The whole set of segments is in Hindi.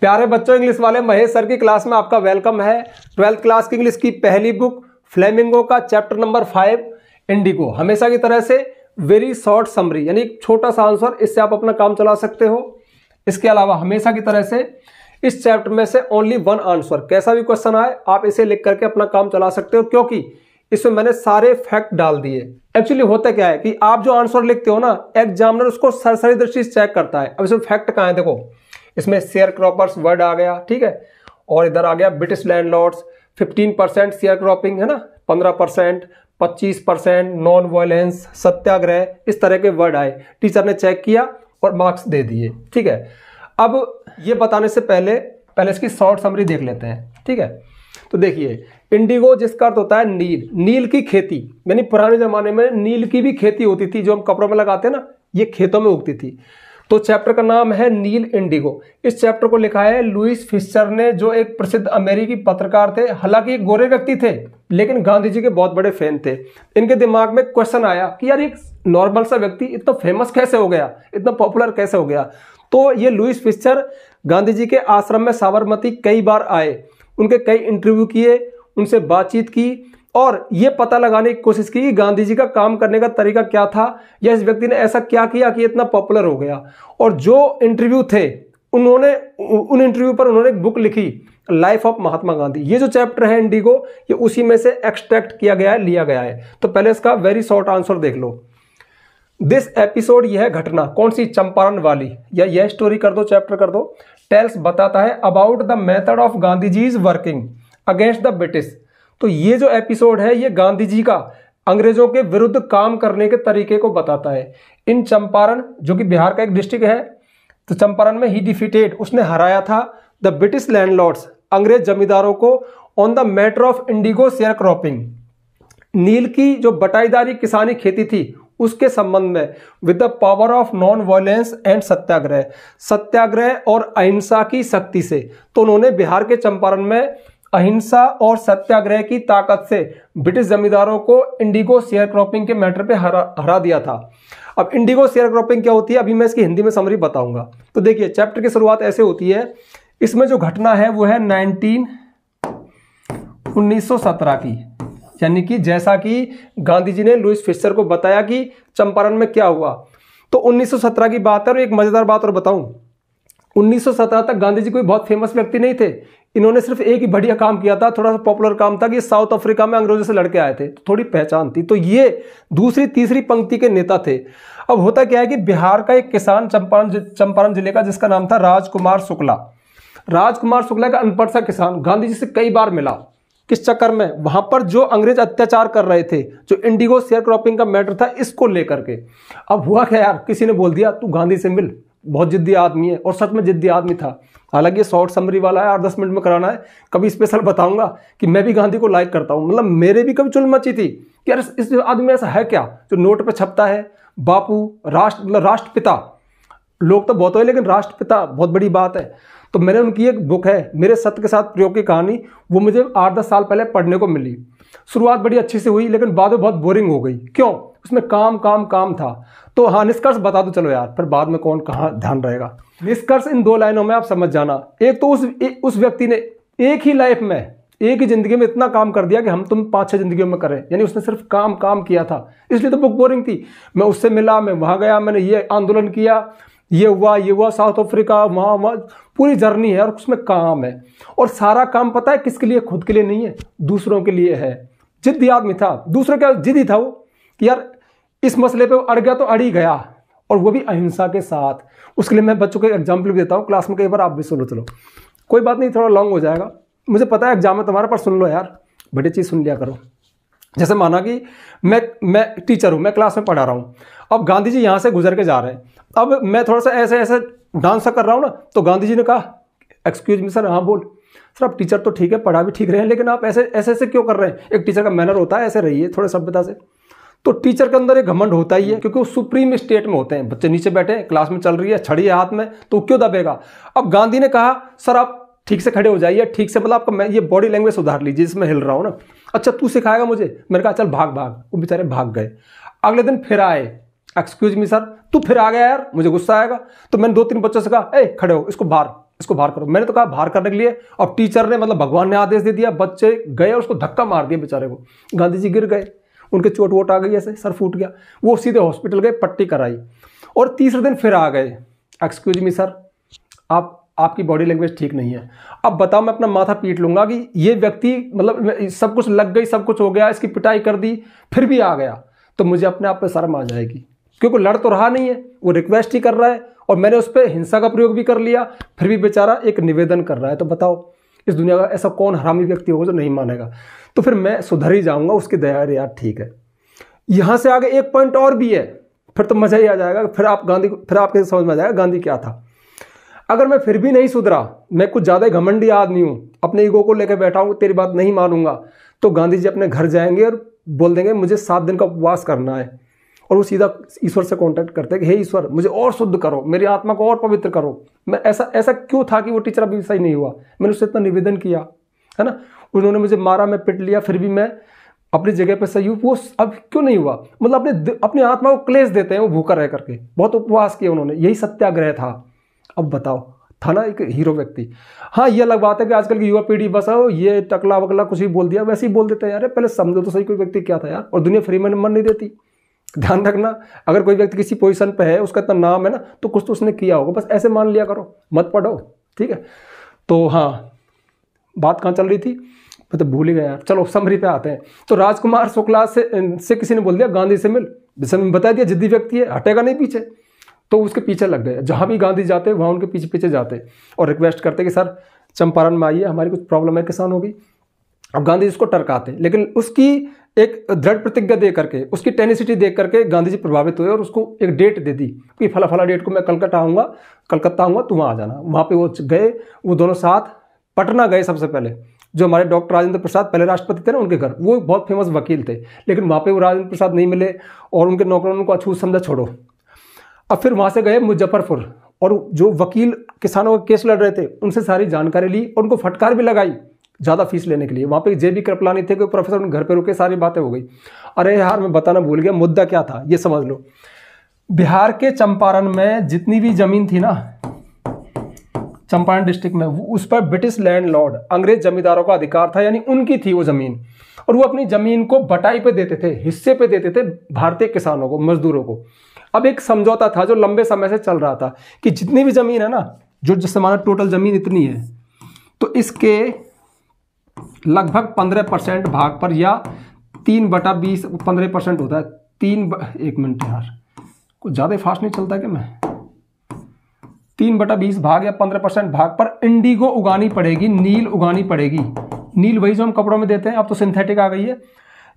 प्यारे बच्चों इंग्लिश वाले महेश सर की क्लास में आपका वेलकम है ट्वेल्थ क्लास की इंग्लिश की पहली बुक फ्लेमिंगो का चैप्टर नंबर फाइव इंडिगो हमेशा की तरह से वेरी शॉर्ट समरी यानी छोटा सा आंसर इससे आप अपना काम चला सकते हो इसके अलावा हमेशा की तरह से इस चैप्टर में से ओनली वन आंसर कैसा भी क्वेश्चन आए आप इसे लिख करके अपना काम चला सकते हो क्योंकि इसमें मैंने सारे फैक्ट डाल दिए एक्चुअली होता क्या है कि आप जो आंसर लिखते हो ना एग्जामिनर उसको सरसरी दृष्टि से चेक करता है अब इसमें फैक्ट कहाँ है देखो इसमें शेयर क्रॉपर्स वर्ड आ गया ठीक है और इधर आ गया British landlords fifteen percent sharecropping है ना पंद्रह परसेंट पच्चीस परसेंट नॉन वायलेंस सत्याग्रह इस तरह के वर्ड आए टीचर ने चेक किया और मार्क्स दे दिए ठीक है अब ये बताने से पहले पहले इसकी शॉर्ट समरी देख लेते हैं ठीक है तो देखिए इंडिगो जिसका अर्थ होता है नील नील की खेती यानी पुराने जमाने में नील की भी खेती होती थी जो हम कपड़ों में लगाते हैं ना ये खेतों में उगती थी तो चैप्टर का नाम है नील इंडिगो इस चैप्टर को लिखा है लुइस फिशर ने जो एक प्रसिद्ध अमेरिकी पत्रकार थे हालांकि गोरे व्यक्ति थे लेकिन गांधी जी के बहुत बड़े फैन थे इनके दिमाग में क्वेश्चन आया कि यार एक नॉर्मल सा व्यक्ति इतना फेमस कैसे हो गया इतना पॉपुलर कैसे हो गया तो ये लुइस फिशर गांधी जी के आश्रम में साबरमती कई बार आए उनके कई इंटरव्यू किए उनसे बातचीत की और ये पता लगाने की कोशिश की गांधी जी का काम करने का तरीका क्या था या इस व्यक्ति ने ऐसा क्या किया कि इतना पॉपुलर हो गया और जो इंटरव्यू थे उन्होंने उन इंटरव्यू पर उन्होंने एक बुक लिखी लाइफ ऑफ महात्मा गांधी ये जो चैप्टर है इंडिगो ये उसी में से एक्सट्रैक्ट किया गया है लिया गया है तो पहले इसका वेरी शॉर्ट आंसर देख लो दिस एपिसोड यह घटना कौन सी चंपारण वाली या यह स्टोरी कर दो चैप्टर कर दो टेल्स बताता है about the method of Gandhi ji is working against the British तो ये जो एपिसोड है ये गांधी जी का अंग्रेजों के विरुद्ध काम करने के तरीके को बताता है इन चंपारण जो कि बिहार का एक डिस्ट्रिक्ट है तो चंपारण में ही डिफिटेड उसने हराया था द ब्रिटिश लैंडलॉर्ड्स अंग्रेज जमींदारों को on the matter of indigo sharecropping नील की जो बटाईदारी किसानी खेती थी उसके संबंध में with the power of non violence and satyagraha satyagraha और अहिंसा की शक्ति से तो उन्होंने बिहार के चंपारण में अहिंसा और सत्याग्रह की ताकत से ब्रिटिश जमींदारों को इंडिगो शेयर क्रॉपिंग के मैटर पे हरा हरा दिया था अब इंडिगो शेयर क्रॉपिंग क्या होती है अभी मैं इसकी हिंदी में समरी बताऊंगा तो देखिए चैप्टर की शुरुआत ऐसे होती है इसमें जो घटना है वो है नाइनटीन उन्नीस की यानी कि जैसा कि गांधी जी ने लुइस फिशर को बताया कि चंपारण में क्या हुआ तो 1917 की बात है और एक मज़ेदार बात और बताऊं 1917 तक गांधी जी कोई बहुत फेमस व्यक्ति नहीं थे इन्होंने सिर्फ एक ही बढ़िया काम किया था थोड़ा सा पॉपुलर काम था कि साउथ अफ्रीका में अंग्रेजों से लड़के आए थे तो थोड़ी पहचान थी तो ये दूसरी तीसरी पंक्ति के नेता थे अब होता क्या है कि बिहार का एक किसान चंपारण चंपारण जिले का जिसका नाम था राजकुमार शुक्ला राजकुमार शुक्ला का अनपढ़ सा किसान गांधी जी से कई बार मिला किस चक्कर में वहां पर जो अंग्रेज अत्याचार कर रहे थे जो इंडिगो शेयर क्रॉपिंग का मैटर था इसको लेकर के अब हुआ क्या यार किसी ने बोल दिया तू गांधी से मिल बहुत जिद्दी आदमी है और सच में जिद्दी आदमी था हालांकि ये शॉर्ट समरी वाला है आठ दस मिनट में कराना है कभी स्पेशल बताऊंगा कि मैं भी गांधी को लाइक करता हूँ मतलब मेरे भी कभी चुल मची थी कि यार इस आदमी ऐसा है क्या जो नोट पर छपता है बापू राष्ट्र मतलब राष्ट्रपिता लोग तो बहुत हो लेकिन राष्ट्रपिता बहुत बड़ी बात है तो मैंने उनकी एक बुक है मेरे सत्य के साथ प्रयोग की कहानी वो मुझे आठ दस साल पहले पढ़ने को मिली शुरुआत बड़ी अच्छी से हुई लेकिन बाद में बहुत बोरिंग हो गई क्यों उसमें काम काम काम था तो हाँ निष्कर्ष बता दो तो चलो यार फिर बाद में कौन कहाँ ध्यान रहेगा निष्कर्ष इन दो लाइनों में आप समझ जाना एक तो उस ए, उस व्यक्ति ने एक ही लाइफ में एक ही जिंदगी में इतना काम कर दिया कि हम तुम पाँच छह जिंदगियों में करें यानी उसने सिर्फ काम काम किया था इसलिए तो बुक बोरिंग थी मैं उससे मिला मैं वहां गया मैंने ये आंदोलन किया ये हुआ ये हुआ साउथ अफ्रीका वहाँ वहाँ पूरी जर्नी है और उसमें काम है और सारा काम पता है किसके लिए खुद के लिए नहीं है दूसरों के लिए है जिद्दी आदमी था दूसरों का जिद्दी था वो कि यार इस मसले पे अड़ गया तो अड़ ही गया और वो भी अहिंसा के साथ उसके लिए मैं बच्चों को एक एग्जाम्पल भी देता हूँ क्लास में कई बार आप भी सुनो चलो कोई बात नहीं थोड़ा लॉन्ग हो जाएगा मुझे पता है एग्जाम है तुम्हारा पर सुन लो यार बड़ी चीज़ सुन लिया करो जैसे माना कि मैं मैं टीचर हूँ मैं क्लास में पढ़ा रहा हूँ अब गांधी जी यहाँ से गुजर के जा रहे हैं अब मैं थोड़ा सा ऐसे ऐसे डांस कर रहा हूँ ना तो गांधी जी ने कहा एक्सक्यूज मी सर हाँ बोल सर आप टीचर तो ठीक है पढ़ा भी ठीक रहे हैं लेकिन आप ऐसे ऐसे ऐसे क्यों कर रहे हैं एक टीचर का मैनर होता है ऐसे रहिए थोड़े सभ्यता से तो टीचर के अंदर एक घमंड होता ही है क्योंकि वो सुप्रीम स्टेट में होते हैं बच्चे नीचे बैठे हैं क्लास में चल रही है छड़ी है हाथ में तो क्यों दबेगा अब गांधी ने कहा सर आप ठीक से खड़े हो जाइए ठीक से मतलब आपका मैं ये बॉडी लैंग्वेज सुधार लीजिए जिसमें हिल रहा हूँ ना अच्छा तू सिखाएगा मुझे मैंने कहा चल भाग भाग वो बेचारे भाग गए अगले दिन फिर आए एक्सक्यूज मी सर तू फिर आ गया यार मुझे गुस्सा आएगा तो मैंने दो तीन बच्चों से कहा ए खड़े हो इसको बाहर इसको बाहर करो मैंने तो कहा बाहर करने के लिए अब टीचर ने मतलब भगवान ने आदेश दे दिया बच्चे गए और उसको धक्का मार दिया बेचारे को गांधी जी गिर गए उनके चोट वोट आ गई ऐसे सर फूट गया वो सीधे हॉस्पिटल गए पट्टी कराई और तीसरे दिन फिर आ गए एक्सक्यूज मी सर आप आपकी बॉडी लैंग्वेज ठीक नहीं है अब बताओ मैं अपना माथा पीट लूंगा कि ये व्यक्ति मतलब सब कुछ लग गई सब कुछ हो गया इसकी पिटाई कर दी फिर भी आ गया तो मुझे अपने आप पर शर्म आ जाएगी क्योंकि लड़ तो रहा नहीं है वो रिक्वेस्ट ही कर रहा है और मैंने उस पर हिंसा का प्रयोग भी कर लिया फिर भी बेचारा एक निवेदन कर रहा है तो बताओ इस दुनिया का ऐसा कौन हरामी व्यक्ति होगा जो नहीं मानेगा तो फिर मैं सुधर ही जाऊंगा उसकी दया यार ठीक है यहां से आगे एक पॉइंट और भी है फिर तो मज़ा ही आ जाएगा फिर आप गांधी फिर आपके समझ में आ जाएगा गांधी क्या था अगर मैं फिर भी नहीं सुधरा मैं कुछ ज़्यादा घमंडी आदमी हूं अपने ईगो को लेकर बैठा हूँ तेरी बात नहीं मानूंगा तो गांधी जी अपने घर जाएंगे और बोल देंगे मुझे सात दिन का उपवास करना है और वो सीधा ईश्वर से कांटेक्ट करते हैं कि हे ईश्वर मुझे और शुद्ध करो मेरी आत्मा को और पवित्र करो मैं ऐसा ऐसा क्यों था कि वो टीचर अभी सही नहीं हुआ मैंने उससे इतना निवेदन किया है ना उन्होंने मुझे मारा मैं पिट लिया फिर भी मैं अपनी जगह पर सही हूँ वो अब क्यों नहीं हुआ मतलब अपने अपनी आत्मा को क्लेश देते हैं वो भूखा रह करके बहुत उपवास किया उन्होंने यही सत्याग्रह था अब बताओ था ना एक हीरो व्यक्ति हाँ ये अलग बात है कि आजकल की युवा पीढ़ी बस हो ये टकला वकला कुछ भी बोल दिया वैसे ही बोल देते हैं यार पहले समझो तो सही कोई व्यक्ति क्या था यार और दुनिया फ्री में मन नहीं देती ध्यान रखना अगर कोई व्यक्ति किसी पोजीशन पे है उसका इतना नाम है ना तो कुछ तो उसने किया होगा बस ऐसे मान लिया करो मत पढ़ो ठीक है तो हाँ बात कहाँ चल रही थी मैं तो भूल ही गया चलो समरी पे आते हैं तो राजकुमार शुक्ला से से किसी ने बोल दिया गांधी से मिल जिसने बता दिया जिद्दी व्यक्ति है हटेगा नहीं पीछे तो उसके पीछे लग गए जहाँ भी गांधी जाते वहाँ उनके पीछे पीछे जाते और रिक्वेस्ट करते कि सर चंपारण में आइए हमारी कुछ प्रॉब्लम है किसान होगी अब गांधी जी उसको टरकाते लेकिन उसकी एक दृढ़ प्रतिज्ञा दे करके उसकी टेनिसिटी देख करके गांधी जी प्रभावित हुए और उसको एक डेट दे दी कि फला फला डेट को मैं कलकत्ता आऊँगा कलकत्ता आऊँगा तो वहाँ आ जाना वहाँ पे वो गए वो दोनों साथ पटना गए सबसे पहले जो हमारे डॉक्टर राजेंद्र प्रसाद पहले राष्ट्रपति थे ना उनके घर वो बहुत फेमस वकील थे लेकिन वहाँ पे वो राजेंद्र प्रसाद नहीं मिले और उनके नौकरों ने उनको अछूत समझा छोड़ो अब फिर वहाँ से गए मुजफ्फरपुर और जो वकील किसानों के केस लड़ रहे थे उनसे सारी जानकारी ली और उनको फटकार भी लगाई ज़्यादा फीस लेने के लिए वहाँ पे जे बी कृपलानी थे कोई प्रोफेसर उनके घर पे रुके सारी बातें हो गई अरे यार मैं बताना भूल गया मुद्दा क्या था ये समझ लो बिहार के चंपारण में जितनी भी ज़मीन थी ना चंपारण डिस्ट्रिक्ट में उस पर ब्रिटिश लैंड लॉर्ड अंग्रेज जमींदारों का अधिकार था यानी उनकी थी वो ज़मीन और वो अपनी ज़मीन को बटाई पे देते थे हिस्से पे देते थे भारतीय किसानों को मजदूरों को अब एक समझौता था जो लंबे समय से चल रहा था कि जितनी भी ज़मीन है ना जो जैसे माना टोटल ज़मीन इतनी है तो इसके लगभग पंद्रह परसेंट भाग पर या तीन बटा बीस पंद्रह परसेंट होता है तीन ब... एक मिनट यार कुछ ज़्यादा फास्ट नहीं चलता क्या मैं तीन बटा बीस भाग या पंद्रह परसेंट भाग पर इंडिगो उगानी पड़ेगी नील उगानी पड़ेगी नील वही जो हम कपड़ों में देते हैं अब तो सिंथेटिक आ गई है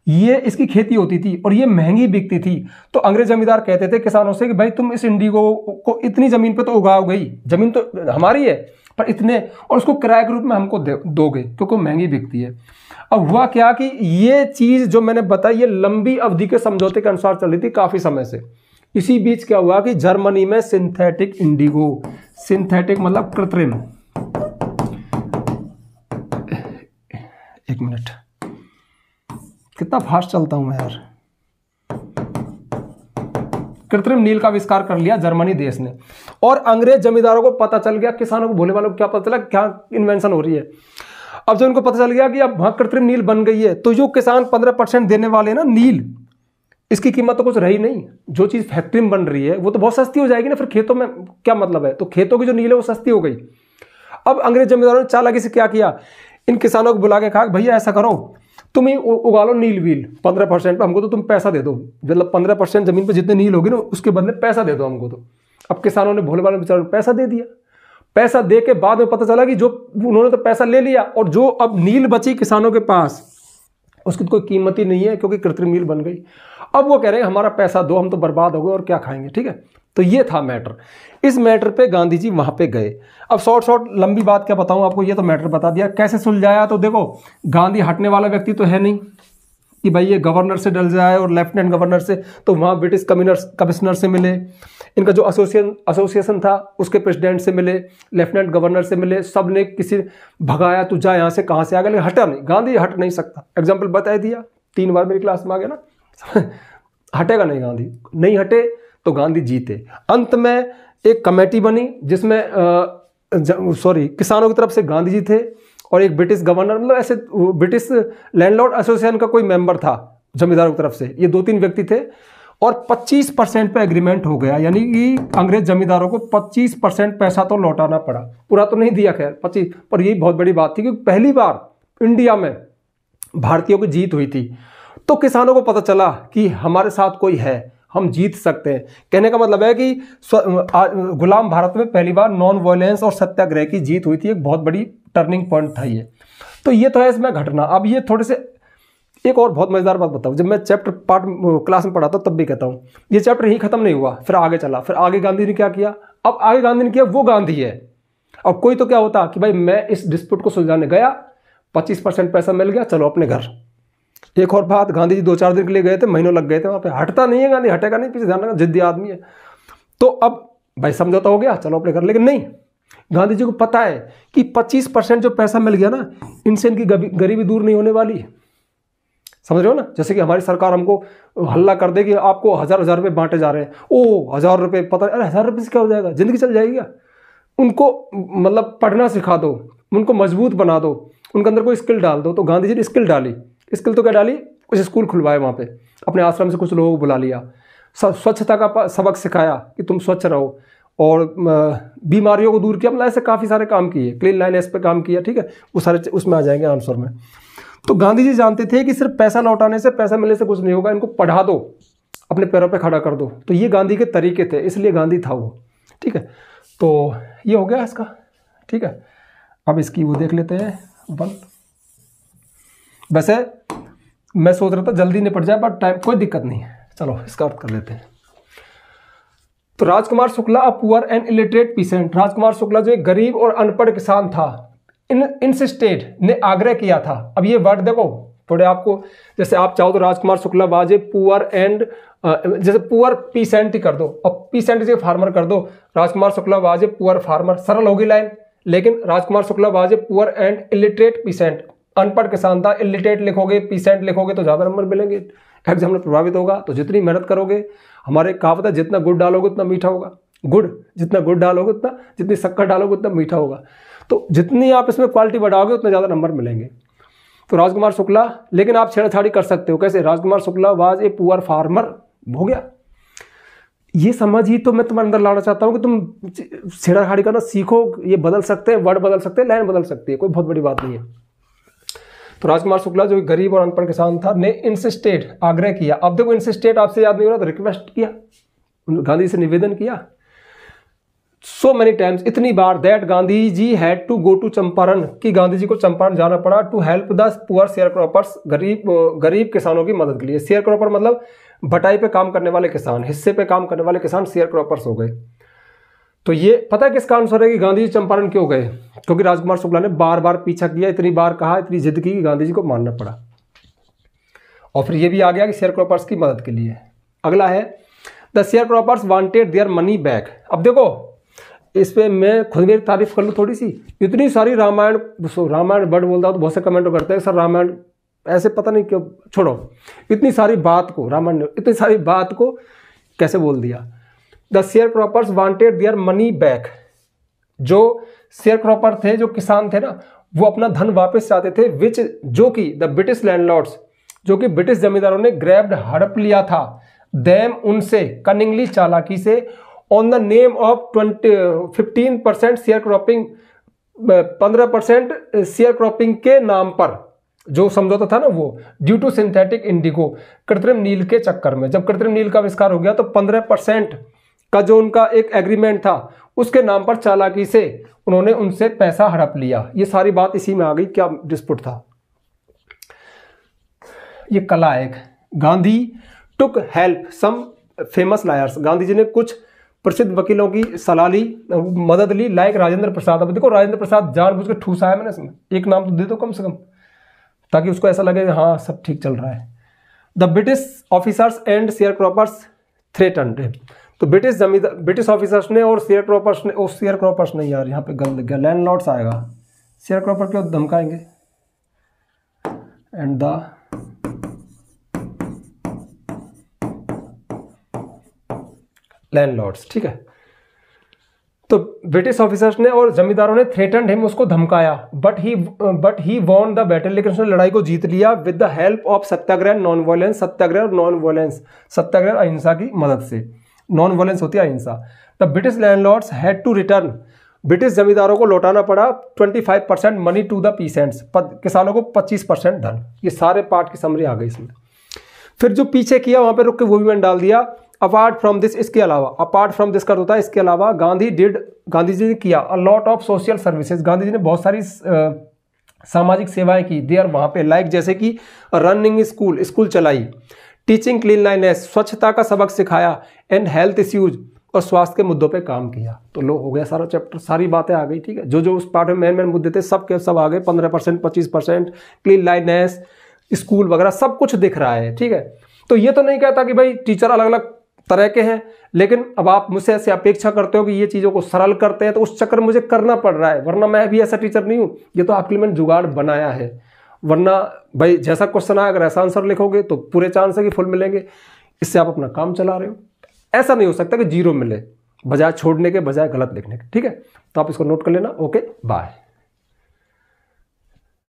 ये इसकी खेती होती थी और ये महंगी बिकती थी तो अंग्रेज जमींदार कहते थे किसानों से कि भाई तुम इस इंडिगो को इतनी ज़मीन पर तो उगाओ गई ज़मीन तो हमारी है पर इतने और उसको किराए के रूप में हमको दोगे क्योंकि महंगी बिकती है अब हुआ क्या कि ये चीज़ जो मैंने बताई ये लंबी अवधि के समझौते के अनुसार चल रही थी काफ़ी समय से इसी बीच क्या हुआ कि जर्मनी में सिंथेटिक इंडिगो सिंथेटिक मतलब कृत्रिम एक मिनट कितना फास्ट चलता हूं मैं यार कृत्रिम नील का आविष्कार कर लिया जर्मनी देश ने और अंग्रेज जमींदारों को पता चल गया किसानों को भोले वालों को क्या पता चला क्या इन्वेंशन हो रही है अब जब इनको पता चल गया कि अब वहां कृत्रिम नील बन गई है तो जो किसान पंद्रह परसेंट देने वाले ना नील इसकी कीमत तो कुछ रही नहीं जो चीज़ फैक्ट्री में बन रही है वो तो बहुत सस्ती हो जाएगी ना फिर खेतों में क्या मतलब है तो खेतों की जो नील है वो सस्ती हो गई अब अंग्रेज जमींदारों ने चालाकी से क्या किया इन किसानों को बुला के कहा भैया ऐसा करो तुम ही उगा लो नील वील पंद्रह परसेंट पर हमको तो तुम पैसा दे दो मतलब पंद्रह परसेंट जमीन पर जितने नील होगी ना उसके बदले पैसा दे दो हमको तो अब किसानों ने भोले वाले बेचारों को पैसा दे दिया पैसा दे के बाद में पता चला कि जो उन्होंने तो पैसा ले लिया और जो अब नील बची किसानों के पास उसकी तो कोई कीमत ही नहीं है क्योंकि कृत्रिम नील बन गई अब वो कह रहे हैं हमारा पैसा दो हम तो बर्बाद हो गए और क्या खाएंगे ठीक है तो ये था मैटर इस मैटर पे गांधी जी वहाँ पे गए अब शॉर्ट शॉर्ट लंबी बात क्या बताऊँ आपको ये तो मैटर बता दिया कैसे सुलझाया तो देखो गांधी हटने वाला व्यक्ति तो है नहीं कि भाई ये गवर्नर से डल जाए और लेफ्टिनेंट गवर्नर से तो वहाँ ब्रिटिश कमिनर कमिश्नर से मिले इनका जो एसोसिएशन एसोसिएशन था उसके प्रेसिडेंट से मिले लेफ्टिनेंट गवर्नर से मिले सब ने किसी भगाया तू जा यहाँ से कहाँ से आ गया लेकिन हटा नहीं गांधी हट नहीं सकता एग्जाम्पल बता दिया तीन बार मेरी क्लास में आ गया ना हटेगा नहीं गांधी नहीं हटे तो गांधी जीते अंत में एक कमेटी बनी जिसमें सॉरी किसानों की तरफ से गांधी जी थे और एक ब्रिटिश गवर्नर मतलब ऐसे ब्रिटिश लैंडलॉर्ड एसोसिएशन का कोई मेंबर था जमींदारों की तरफ से ये दो तीन व्यक्ति थे और 25 परसेंट पर एग्रीमेंट हो गया यानी कि अंग्रेज जमींदारों को 25 परसेंट पैसा तो लौटाना पड़ा पूरा तो नहीं दिया खैर 25 पर यही बहुत बड़ी बात थी क्योंकि पहली बार इंडिया में भारतीयों की जीत हुई थी तो किसानों को पता चला कि हमारे साथ कोई है हम जीत सकते हैं कहने का मतलब है कि गुलाम भारत में पहली बार नॉन वायलेंस और सत्याग्रह की जीत हुई थी एक बहुत बड़ी टर्निंग पॉइंट था ये तो ये तो है इसमें घटना अब ये थोड़े से एक और बहुत मज़ेदार बात बताऊँ जब मैं चैप्टर पार्ट क्लास में पढ़ाता तब भी कहता हूँ ये चैप्टर ही खत्म नहीं हुआ फिर आगे चला फिर आगे गांधी ने क्या किया अब आगे गांधी ने किया वो गांधी है अब कोई तो क्या होता कि भाई मैं इस डिस्प्यूट को सुलझाने गया पच्चीस परसेंट पैसा मिल गया चलो अपने घर एक और बात गांधी जी दो चार दिन के लिए गए थे महीनों लग गए थे वहाँ पे हटता नहीं है गांधी हटेगा नहीं पीछे ध्यान रखना जिद्दी आदमी है तो अब भाई समझौता हो गया चलो अपने घर लेकिन नहीं गांधी जी को पता है कि 25 परसेंट जो पैसा मिल गया ना इनसे इनकी गरीबी दूर नहीं होने वाली है समझ रहे हो ना जैसे कि हमारी सरकार हमको हल्ला कर दे कि आपको हज़ार हज़ार रुपये बांटे जा रहे हैं ओ हज़ार रुपये पता अरे हज़ार रुपये से क्या हो जाएगा ज़िंदगी चल जाएगी क्या उनको मतलब पढ़ना सिखा दो उनको मजबूत बना दो उनके अंदर कोई स्किल डाल दो तो गांधी जी ने स्किल डाली स्किल तो क्या डाली कुछ स्कूल खुलवाए वहाँ पे अपने आश्रम से कुछ लोगों को बुला लिया स्वच्छता का सबक सिखाया कि तुम स्वच्छ रहो और बीमारियों को दूर किया मतलब ऐसे काफ़ी सारे काम किए क्लीन लाइन एस पे काम किया ठीक है वो सारे उसमें आ जाएंगे आंसर में तो गांधी जी जानते थे कि सिर्फ पैसा लौटाने से पैसा मिलने से कुछ नहीं होगा इनको पढ़ा दो अपने पैरों पे खड़ा कर दो तो ये गांधी के तरीके थे इसलिए गांधी था वो ठीक है तो ये हो गया इसका ठीक है अब इसकी वो देख लेते हैं बंद वैसे मैं सोच रहा था जल्दी निपट जाए बट टाइम कोई दिक्कत नहीं है चलो इसका अर्थ कर लेते हैं तो Rajkumar Shukla a poor and illiterate peasant Rajkumar Shukla जो एक गरीब और अनपढ़ किसान था इन इंसिस्टेड ने आग्रह किया था अब ये वर्ड देखो थोड़े आपको जैसे आप चाहो तो राजकुमार शुक्ला बाजे पुअर एंड जैसे पुअर पीसेंट ही कर दो और पीसेंट जैसे फार्मर कर दो राजकुमार शुक्ला बाजे पुअर फार्मर सरल होगी लाइन लेकिन राजकुमार शुक्ला बाजे पुअर एंड इलिटरेट पीसेंट अनपढ़ किसान था इलिटरेट लिखोगे पीसेंट लिखोगे तो ज़्यादा नंबर मिलेंगे एग्जाम में प्रभावित होगा तो जितनी मेहनत करोगे हमारे कहावत है जितना गुड़ डालोगे उतना मीठा होगा गुड़ जितना गुड़ डालोगे उतना जितनी शक्कर डालोगे उतना मीठा होगा तो जितनी आप इसमें क्वालिटी बढ़ाओगे उतना ज़्यादा नंबर मिलेंगे तो राजकुमार शुक्ला लेकिन आप छेड़छाड़ी कर सकते हो कैसे Rajkumar Shukla was a poor farmer हो गया ये समझ ही तो मैं तुम्हारे अंदर लाना चाहता हूँ कि तुम छेड़ाछाड़ी करना सीखो ये बदल सकते हैं वर्ड बदल सकते हैं लाइन बदल सकती है कोई बहुत बड़ी बात नहीं है तो राजकुमार शुक्ला जो गरीब और अनपढ़ किसान था ने इंसिस्टेड आग्रह किया अब देखो इंसिस्टेड आपसे याद नहीं हो रहा तो रिक्वेस्ट किया गांधी से निवेदन किया सो मेनी टाइम्स इतनी बार that Gandhi ji had to go to Champaran कि गांधी जी को चंपारण जाना पड़ा to help the poor sharecroppers गरीब गरीब किसानों की मदद के लिए शेयर क्रॉपर मतलब भटाई पे काम करने वाले किसान हिस्से पे काम करने वाले किसान शेयर क्रॉपर्स हो गए तो ये पता है किसका आंसर है कि गांधी जी चंपारण क्यों गए क्योंकि राजकुमार शुक्ला ने बार बार पीछा किया इतनी बार कहा इतनी जिद की गांधी जी को मानना पड़ा और फिर यह भी आ गया कि शेयर क्रॉपर्स की मदद के लिए अगला है the sharecroppers wanted their money back अब देखो इस पर मैं खुद मेरी तारीफ कर लूँ थोड़ी सी इतनी सारी रामायण रामायण वर्ड बोलता हूँ तो बहुत से कमेंट करते हैं सर रामायण ऐसे पता नहीं क्यों छोड़ो इतनी सारी बात को रामायण ने इतनी सारी बात को कैसे बोल दिया the sharecroppers wanted their money back जो शेयर क्रॉपर थे जो किसान थे ना वो अपना धन वापस चाहते थे विच जो कि द ब्रिटिश लैंडलॉर्ड्स जो कि ब्रिटिश जमींदारों ने ग्रैब्ड हड़प लिया था दैम उनसे कनिंगली चालाकी से on the name of twenty fifteen percent sharecropping पंद्रह परसेंट शेयर क्रॉपिंग के नाम पर जो समझौता था ना वो ड्यू टू सिंथेटिक इंडिगो कृत्रिम नील के चक्कर में जब कृत्रिम नील का आविष्कार हो गया तो पंद्रह परसेंट का जो उनका एक एग्रीमेंट था उसके नाम पर चालाकी से उन्होंने उनसे पैसा हड़प लिया ये सारी बात इसी में आ गई क्या डिस्पुट था ये कला एक Gandhi took help some famous lawyers Gandhi ji ने कुछ प्रसिद्ध वकीलों की सलाह ली मदद ली लायक राजेंद्र प्रसाद अब देखो राजेंद्र प्रसाद जानबूझ के ठूसाया मैंने इसमें एक नाम तो दे दो कम से कम ताकि उसको ऐसा लगे हाँ सब ठीक चल रहा है the British officers and sharecroppers threaten तो ब्रिटिश जमींदार ब्रिटिश ऑफिसर्स ने और शेयर क्रॉपर्स ने और शेयर क्रॉपर्स नहीं यार यहाँ पे गंद गया लैंड लॉर्ड्स आएगा शेयर क्रॉपर क्यों धमकाएंगे एंड द लैंड लॉर्ड्स ठीक है तो ब्रिटिश ऑफिसर्स ने और जमींदारों ने थ्रेटन हिम उसको धमकाया but he but he won the battle लेकिन उसने लड़ाई को जीत लिया with the help of satyagraha non violence satyagraha और नॉन वायलेंस सत्याग्रह अहिंसा की मदद से नॉन वायलेंस होती है अहिंसा the British landlords had to return British जमींदारों को लौटाना पड़ा 25 percent money to the peasants किसानों को 25 परसेंट धन ये सारे पार्ट की समरी आ गई इसमें फिर जो पीछे किया वहाँ पर रुक के वो भी मैंने डाल दिया अपार्ट फ्रॉम दिस इसके अलावा अपार्ट फ्रॉम दिस कर होता है इसके अलावा गांधी डिड गांधी जी ने किया a lot of social services Gandhi ji ने बहुत सारी सामाजिक सेवाएं की दे आर वहाँ पे लाइक जैसे कि रनिंग स्कूल स्कूल चलाई टीचिंग क्लीनलाइनेस स्वच्छता का सबक सिखाया एंड हेल्थ इश्यूज और स्वास्थ्य के मुद्दों पे काम किया तो लो हो गया सारा चैप्टर सारी बातें आ गई ठीक है जो जो उस पार्ट में मेन मेन मुद्दे थे सब के सब आ गए पंद्रह परसेंट पच्चीस परसेंट लाइनेस स्कूल वगैरह सब कुछ दिख रहा है ठीक है तो ये तो नहीं कहता कि भाई टीचर अलग अलग तरह के हैं लेकिन अब आप मुझसे ऐसी अपेक्षा करते हो कि ये चीज़ों को सरल करते हैं तो उस चक्कर मुझे करना पड़ रहा है वरना मैं भी ऐसा टीचर नहीं हूँ ये तो आपके लिए मैंने जुगाड़ बनाया है वरना भाई जैसा क्वेश्चन आया अगर ऐसा आंसर लिखोगे तो पूरे चांस है कि फुल मिलेंगे इससे आप अपना काम चला रहे हो ऐसा नहीं हो सकता कि जीरो मिले बजाय छोड़ने के बजाय गलत लिखने के ठीक है तो आप इसको नोट कर लेना ओके बाय